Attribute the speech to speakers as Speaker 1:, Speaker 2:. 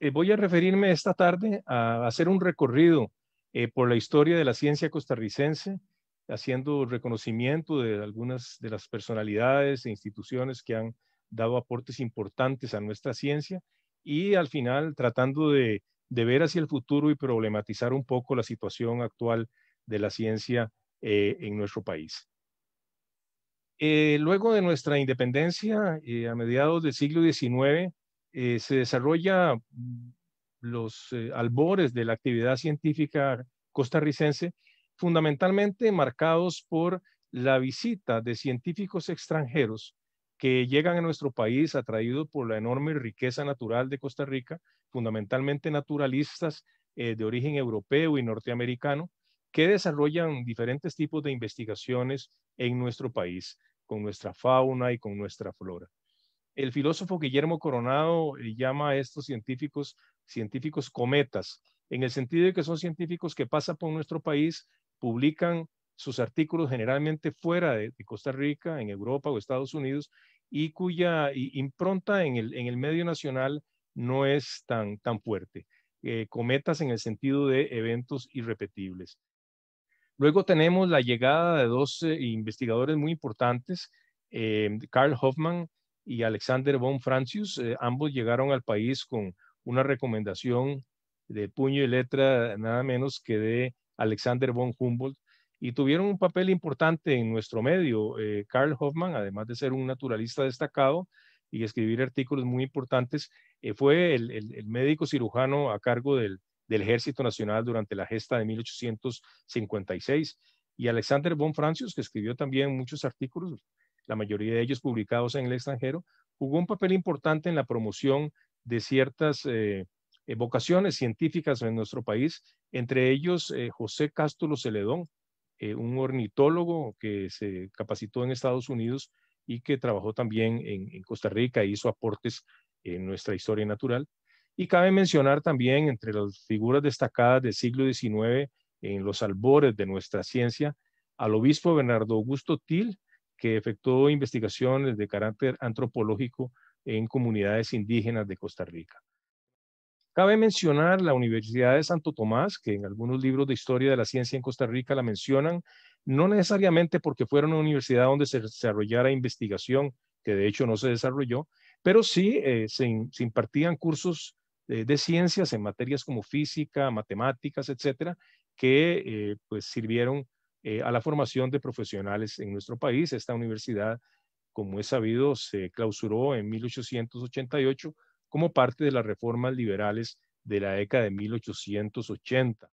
Speaker 1: Eh, voy a referirme esta tarde a hacer un recorrido eh, por la historia de la ciencia costarricense, haciendo reconocimiento de algunas de las personalidades e instituciones que han dado aportes importantes a nuestra ciencia y al final tratando de, ver hacia el futuro y problematizar un poco la situación actual de la ciencia eh, en nuestro país. luego de nuestra independencia, a mediados del siglo XIX, eh, se desarrolla mm, los eh, albores de la actividad científica costarricense, fundamentalmente marcados por la visita de científicos extranjeros que llegan a nuestro país atraídos por la enorme riqueza natural de Costa Rica, fundamentalmente naturalistas eh, de origen europeo y norteamericano, que desarrollan diferentes tipos de investigaciones en nuestro país, con nuestra fauna y con nuestra flora. El filósofo Guillermo Coronado eh, llama a estos científicos científicos cometas, en el sentido de que son científicos que pasan por nuestro país, publican sus artículos generalmente fuera de, Costa Rica, en Europa o Estados Unidos, y cuya impronta en el, medio nacional no es tan, tan fuerte. Eh, cometas en el sentido de eventos irrepetibles. Luego tenemos la llegada de dos investigadores muy importantes, eh, Carl Hoffman, y Alexander von Francius, eh, ambos llegaron al país con una recomendación de puño y letra, nada menos que de Alexander von Humboldt, y tuvieron un papel importante en nuestro medio. Eh, Karl Hoffman, además de ser un naturalista destacado y escribir artículos muy importantes, eh, fue el, médico cirujano a cargo del, del Ejército Nacional durante la gesta de 1856. Y Alexander von Francius, que escribió también muchos artículos la mayoría de ellos publicados en el extranjero, jugó un papel importante en la promoción de ciertas eh, vocaciones científicas en nuestro país, entre ellos eh, José Cástulo Celedón, eh, un ornitólogo que se capacitó en Estados Unidos y que trabajó también en, en Costa Rica e hizo aportes en nuestra historia natural. Y cabe mencionar también entre las figuras destacadas del siglo XIX en los albores de nuestra ciencia al obispo Bernardo Augusto Til, que efectuó investigaciones de carácter antropológico en comunidades indígenas de Costa Rica. Cabe mencionar la Universidad de Santo Tomás, que en algunos libros de historia de la ciencia en Costa Rica la mencionan, no necesariamente porque fuera una universidad donde se desarrollara investigación, que de hecho no se desarrolló, pero sí eh, se, impartían cursos eh, de ciencias en materias como física, matemáticas, etcétera, que eh, pues sirvieron eh, a la formación de profesionales en nuestro país. Esta universidad, como es sabido, se clausuró en 1888 como parte de las reformas liberales de la década de 1880.